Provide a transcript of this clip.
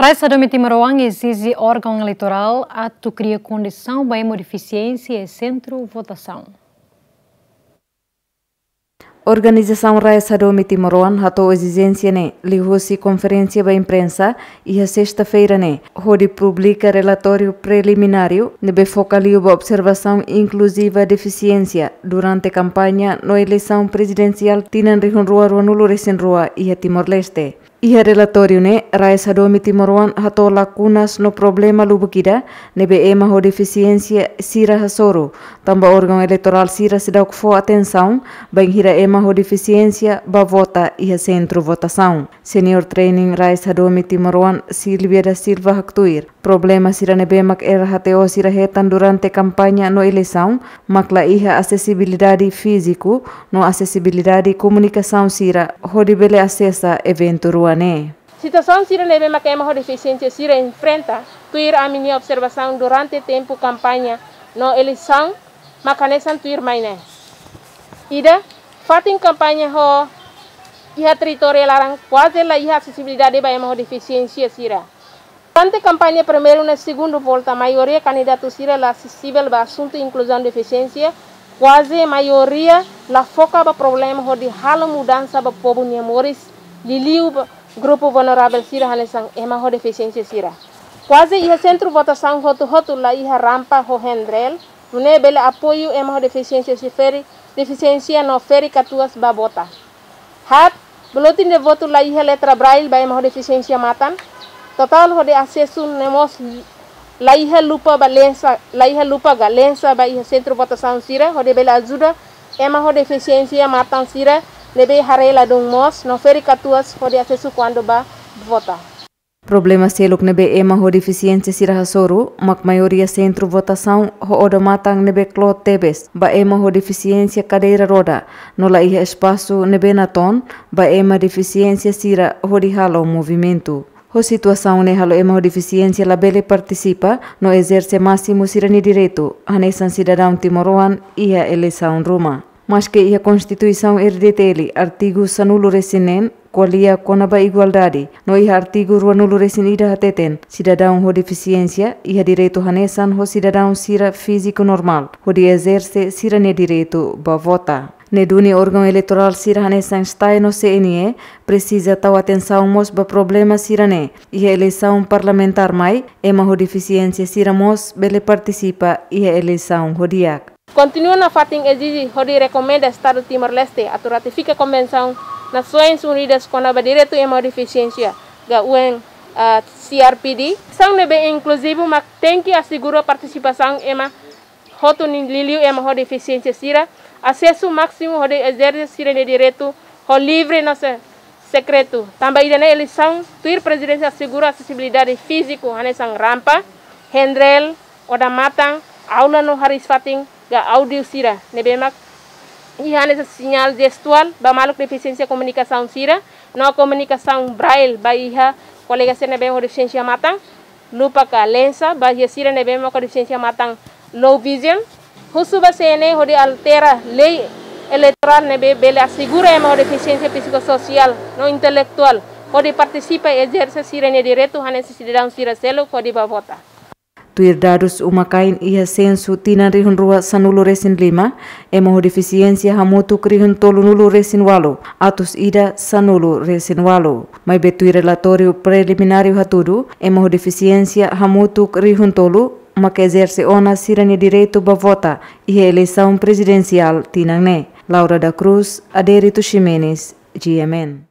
Raisa do Mitimoruang exige órgão eleitoral, ato cria condição para modificiência e centro votação. Organização Raisa do Mitimoruan ratou exigência ne liu-se conferência para imprensa e a sexta-feira ne onde publica relatório preliminário nebe focaliu a observação inclusiva deficiência durante a campanha na eleição presidencial tinan rihunrua ruanulu rua e a Timor-Leste. Iha relatório Raizado Mitimoruan hatola lacunas no problema lubukida, nebe ema ho deficiência sira hasoro, tamba órgão eleitoral sira se for atenção, bem hira ema deficiência ba vota iha centro votação. Senior training Raizado Mitimoruan Silvia da Silva Haktuir, problema sira nebe mak era hateo sira hetan durante campanha no eleição, makla iha acessibilidade físico, no acessibilidade comunicação sira, ho acessa evento ruan. peruane. Situação sira leve makema ho deficiência sira enfrenta tuir a mini observação durante tempo campanha no eleição makanesan tuir maine. Ida fatin campanha ho iha territorial arang quase la iha acessibilidade ba ho deficiência sira. Durante campanha primeiro na segunda volta a maioria candidato sira la acessível ba assunto inclusão deficiência quase maioria la foca ba problema ho de halo mudança ba povo nyamoris liliu ba grupo vulnerable sira hanesan ema ho deficiencia sira quase iha centro votação hoto hoto la iha rampa ho hendrel rune bele apoio ema ho deficiencia si feri deficiencia no feri katuas babota hat belotin de voto la iha letra braille ba ema ho deficiencia matan total ho de nemos la iha lupa ba lensa la iha lupa ga lensa ba iha centro votação sira hode bele ajuda ema ho deficiencia matan sira lebe harela dung mos no feri katuas hodi asesu quando ba vota. Problemas teluk nebe ema ho deficiência siraha soru, mak mayoria centro votação ho odomatang nebe clo tebes, ba ema e ho deficiência cadeira roda, no la iha espaço nebe naton, ba ema deficiência sira ho di halo movimento. Ho situação ne halo ema ho deficiência la bele participa, no exerce máximo sirani direito, hanesan cidadão timoroan iha eleição ruma. mas que a Constituição RDTL, artigo sanuluresinen, qualia conaba igualdade, no iha artigo ruanuluresin ira hateten, cidadão ho deficiência, iha direito hanesan ho cidadão sira físico normal, ho de exerce sira ne direito ba vota. Neduni órgão eleitoral Sirane Sanstein no CNE precisa tal atenção mos ba problema Sirane e a eleição parlamentar mai e maho deficiência Siramos bele participa e a eleição Rodiac. Continua na FATIN exige RODI recomenda Estado Timor-Leste a ratificar a Convenção Nações Unidas contra o Direito e a Deficiência da UN uh, CRPD. São bem inclusivo, mas tem que assegurar a participação em a roto liliu e a deficiência sira, acesso máximo de exercício de direito, ao livre nossa secreto. Também na eleição, a presidência assegura acessibilidade física, anesang rampa, rendrel, odamatang, aula no haris fating, ga audio sira nebe mak ihan esa señal gestual ba maluk deficiencia comunicación sira no comunicación braille ba iha colega se nebe ho deficiencia matang lupa ka lensa ba sirah sira nebe mak deficiencia matang low vision husu ba sene ho altera ley electoral nebe bele asegura ema ho deficiencia psicosocial no intelectual kode de participa ejerce sira ne direto hanes sira down sira selo ho ba Tuir tuirdarus umakain iha sensu tina rihun rua sanulu resin lima, emo deficiencia hamutu krihun tolunulu resin walu, atus ida sanulu resin walu. Mai betui relatório preliminario hatudu, emo deficiencia hamutu krihun tolu, ma que exerce ona sirani direito bavota e eleição presidencial tinagne. Laura da Cruz, Aderito Ximenes, GMN.